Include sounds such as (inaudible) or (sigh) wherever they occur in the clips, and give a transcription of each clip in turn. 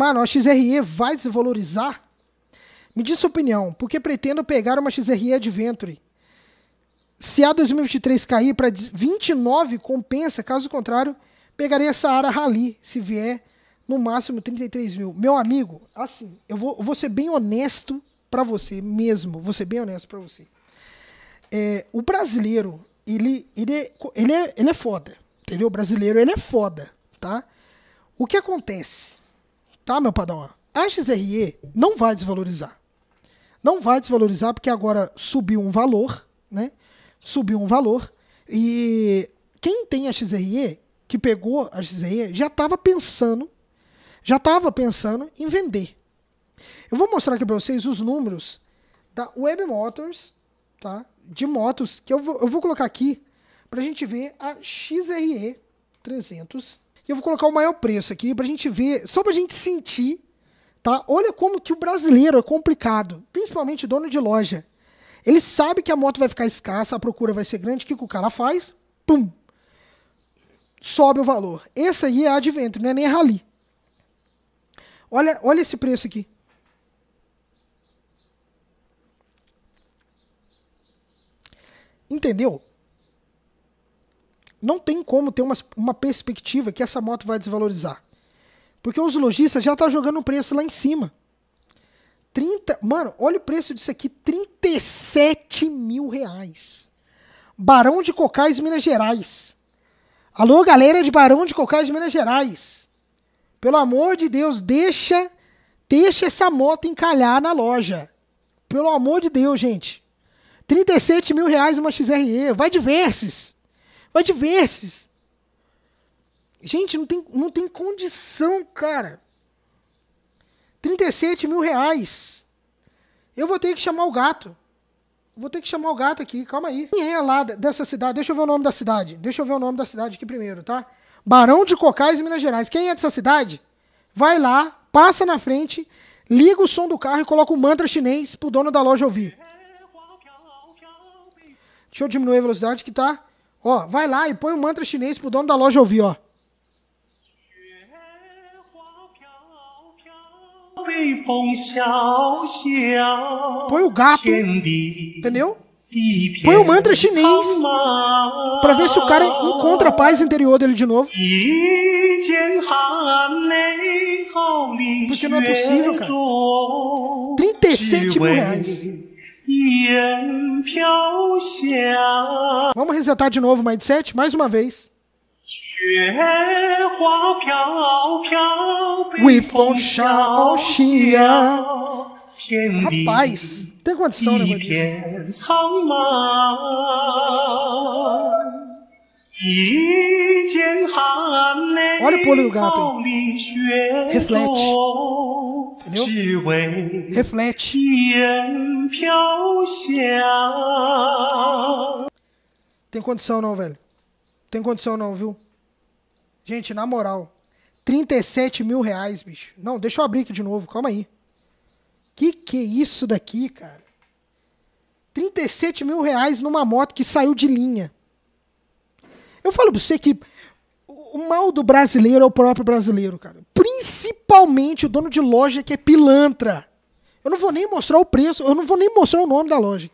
Mano, a XRE vai desvalorizar? Me diz sua opinião, porque pretendo pegar uma XRE Adventure. Se a 2023 cair para 29, compensa. Caso contrário, pegarei essa Ara Rally, se vier no máximo 33 mil. Meu amigo, assim, eu vou, eu vou ser bem honesto para você mesmo. Vou ser bem honesto para você. É, o brasileiro, ele, ele, é ele, é, ele é foda. Entendeu? O brasileiro, ele é foda, tá? O que acontece? tá, meu padrão? A XRE não vai desvalorizar. Não vai desvalorizar porque agora subiu um valor, né? Subiu um valor. E quem tem a XRE, que pegou a XRE, já estava pensando, já estava pensando em vender. Eu vou mostrar aqui para vocês os números da Web Motors, tá? De motos, que eu vou, eu vou colocar aqui para a gente ver a XRE 300 eu vou colocar o maior preço aqui pra gente ver, só pra gente sentir, tá? Olha como que o brasileiro é complicado, principalmente dono de loja. Ele sabe que a moto vai ficar escassa, a procura vai ser grande, o que, que o cara faz? Pum! Sobe o valor. Esse aí é advento, não é nem rally. Olha, olha esse preço aqui. Entendeu? não tem como ter uma, uma perspectiva que essa moto vai desvalorizar. Porque os lojistas já tá jogando o preço lá em cima. 30, mano, olha o preço disso aqui, 37 mil reais. Barão de Cocais, Minas Gerais. Alô, galera de Barão de Cocais, Minas Gerais. Pelo amor de Deus, deixa, deixa essa moto encalhar na loja. Pelo amor de Deus, gente. 37 mil reais uma XRE, vai de Versys. Vai de verses. Gente, não tem, não tem condição, cara. 37 mil reais. Eu vou ter que chamar o gato. Vou ter que chamar o gato aqui, calma aí. Quem é lá dessa cidade? Deixa eu ver o nome da cidade. Deixa eu ver o nome da cidade aqui primeiro, tá? Barão de Cocais, Minas Gerais. Quem é dessa cidade? Vai lá, passa na frente, liga o som do carro e coloca o mantra chinês pro dono da loja ouvir. Deixa eu diminuir a velocidade que tá Ó, vai lá e põe um mantra chinês pro dono da loja ouvir, ó. Põe o gato, entendeu? Põe o mantra chinês para ver se o cara encontra a paz interior dele de novo. Porque não é possível, cara. 37 mil reais. Vamos resetar de novo o mindset, mais uma vez. Rapaz, tem condição, né, Olha o pulo do gato aí. Reflete. Entendeu? Reflete. Tem condição não, velho. Tem condição não, viu? Gente, na moral. 37 mil reais, bicho. Não, deixa eu abrir aqui de novo, calma aí. Que que é isso daqui, cara? 37 mil reais numa moto que saiu de linha. Eu falo pra você que o mal do brasileiro é o próprio brasileiro, cara. Principalmente o dono de loja que é pilantra. Eu não vou nem mostrar o preço, eu não vou nem mostrar o nome da loja.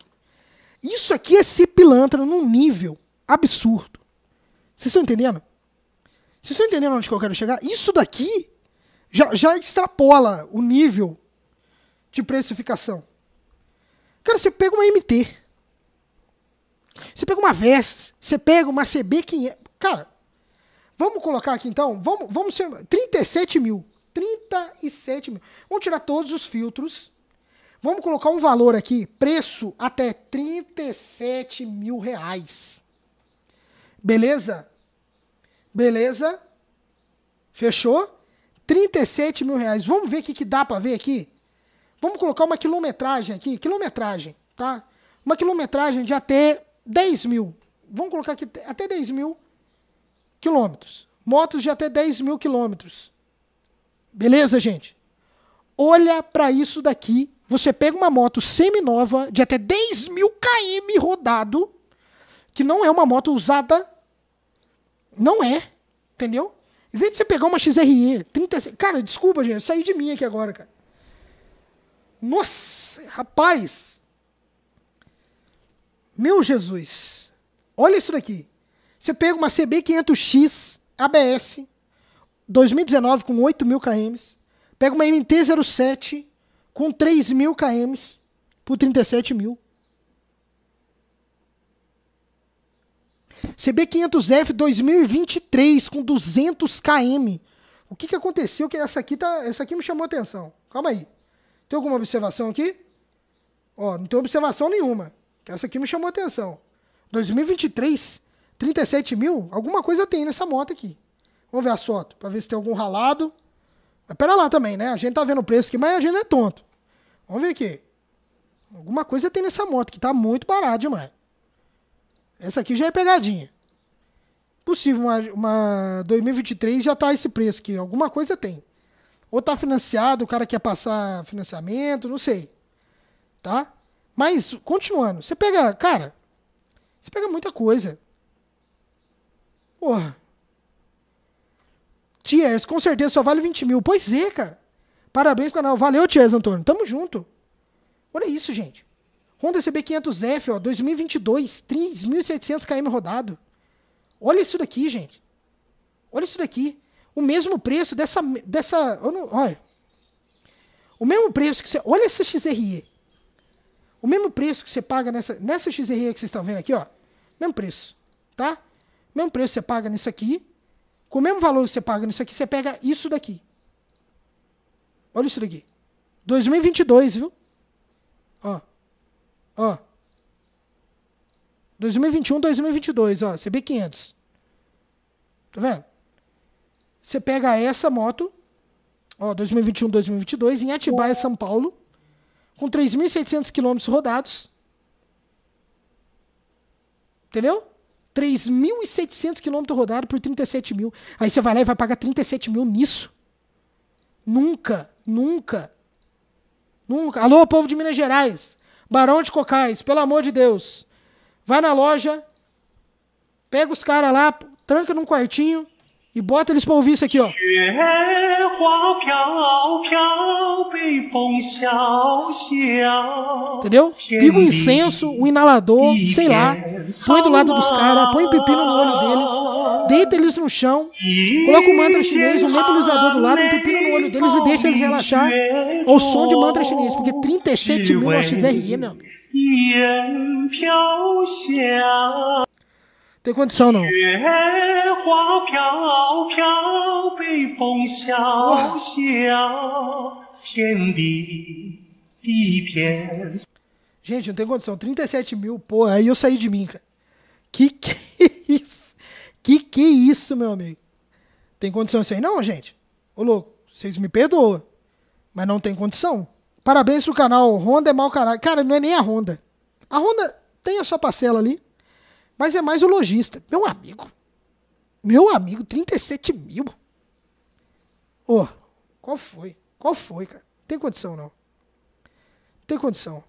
Isso aqui é ser pilantra num nível absurdo. Vocês estão entendendo? Vocês estão entendendo onde que eu quero chegar? Isso daqui já, já extrapola o nível de precificação. Cara, você pega uma MT. Você pega uma Versys, você pega uma CB500. Cara, vamos colocar aqui então, vamos, vamos ser 37 mil. 37 mil. Vamos tirar todos os filtros Vamos colocar um valor aqui, preço até 37 mil reais. Beleza? Beleza? Fechou? 37 mil reais. Vamos ver o que, que dá para ver aqui? Vamos colocar uma quilometragem aqui. Quilometragem, tá? Uma quilometragem de até 10 mil. Vamos colocar aqui até 10 mil quilômetros. Motos de até 10 mil quilômetros. Beleza, gente? Olha para isso daqui você pega uma moto semi-nova de até 10 mil km rodado, que não é uma moto usada. Não é. Entendeu? Em vez de você pegar uma XRE 30. Cara, desculpa, gente, eu saí de mim aqui agora, cara. Nossa, rapaz. Meu Jesus. Olha isso daqui. Você pega uma CB500X ABS 2019 com 8 mil km. Pega uma MT-07 com 3 mil km por 37 mil. CB500F 2023 com 200 km. O que, que aconteceu? Que essa aqui, tá, essa aqui me chamou atenção. Calma aí. Tem alguma observação aqui? Ó, não tem observação nenhuma. Essa aqui me chamou atenção. 2023, 37 mil? Alguma coisa tem nessa moto aqui. Vamos ver a foto, para ver se tem algum ralado. Mas pera lá também, né? A gente tá vendo o preço aqui, mas a gente não é tonto. Vamos ver aqui. Alguma coisa tem nessa moto que tá muito barata demais. Essa aqui já é pegadinha. Possível, uma, uma 2023 já tá esse preço aqui. Alguma coisa tem. Ou tá financiado, o cara quer passar financiamento, não sei. Tá? Mas, continuando, você pega, cara, você pega muita coisa. Porra. Tiers, com certeza só vale 20 mil. Pois é, cara. Parabéns, canal. Valeu, Tiers, Antônio. Tamo junto. Olha isso, gente. Honda CB500F, ó, 2022, 3.700 km rodado. Olha isso daqui, gente. Olha isso daqui. O mesmo preço dessa... dessa não, olha. O mesmo preço que você... Olha essa XRE. O mesmo preço que você paga nessa, nessa XRE que vocês estão vendo aqui, ó. Mesmo preço, tá? Mesmo preço que você paga nisso aqui com o mesmo valor que você paga nisso aqui, você pega isso daqui. Olha isso daqui. 2022, viu? Ó. Ó. 2021, 2022, ó, CB500. Tá vendo? Você pega essa moto, ó, 2021, 2022, em Atibaia, São Paulo, com 3.600 quilômetros rodados. Entendeu? 3.700 quilômetros rodados por 37 mil. Aí você vai lá e vai pagar 37 mil nisso. Nunca, nunca, nunca. Alô, povo de Minas Gerais, Barão de Cocais, pelo amor de Deus. Vai na loja, pega os caras lá, tranca num quartinho, e bota eles pra ouvir isso aqui, ó. Entendeu? Liga o incenso, o inalador, sei lá. Põe do lado dos caras, põe o pepino no olho deles, deita eles no chão, coloca o mantra chinês, um nebulizador do lado, um pepino no olho deles e deixa eles relaxar ou som de mantra chinês, porque 37 mil OXRI, meu amigo. Tem condição, não. Gente, não tem condição. 37 mil, pô, aí eu saí de mim, cara. Que (laughs) que é isso? Que que é isso, meu amigo? Tem condição isso aí? Não, gente. Ô, louco, vocês me perdoam. Mas não tem condição. Parabéns pro canal. Honda é mau caralho. Cara, não é nem a Honda. A Honda tem a sua parcela ali. Mas é mais o lojista. Meu amigo. Meu amigo, 37 mil. Ô, oh, qual foi? Qual foi, cara? Não tem condição, não. Não tem condição.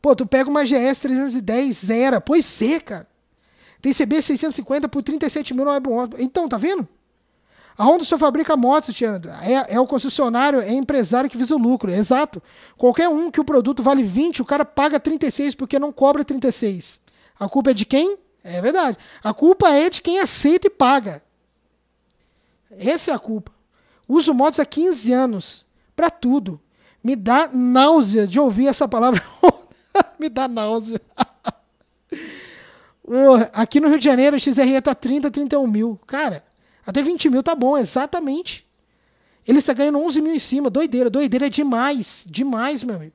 Pô, tu pega uma GS 310 zero. Pois é, cara. Tem CB 650 por 37 mil não é bom. Então, tá vendo? A Honda só fabrica motos, Tiana. É, é o concessionário, é empresário que visa o lucro. Exato. Qualquer um que o produto vale 20, o cara paga 36 porque não cobra 36. A culpa é de quem? É verdade. A culpa é de quem aceita e paga. Essa é a culpa. Uso motos há 15 anos. Para tudo. Me dá náusea de ouvir essa palavra. (laughs) Me dá náusea. (laughs) aqui no Rio de Janeiro, o XRE tá 30, 31 mil. Cara, até 20 mil tá bom, exatamente. Ele está ganhando 11 mil em cima. Doideira, doideira é demais. Demais, meu amigo.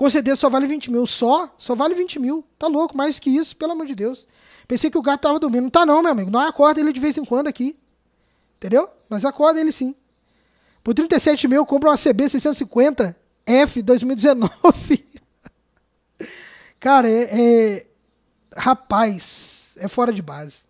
Conceder só vale 20 mil. Só? Só vale 20 mil. Tá louco, mais que isso, pelo amor de Deus. Pensei que o gato tava dormindo. Não tá não, meu amigo. Nós acorda ele de vez em quando aqui. Entendeu? Nós acorda ele sim. Por 37 mil, compra uma CB 650 F 2019. (laughs) Cara, é, é. Rapaz, é fora de base.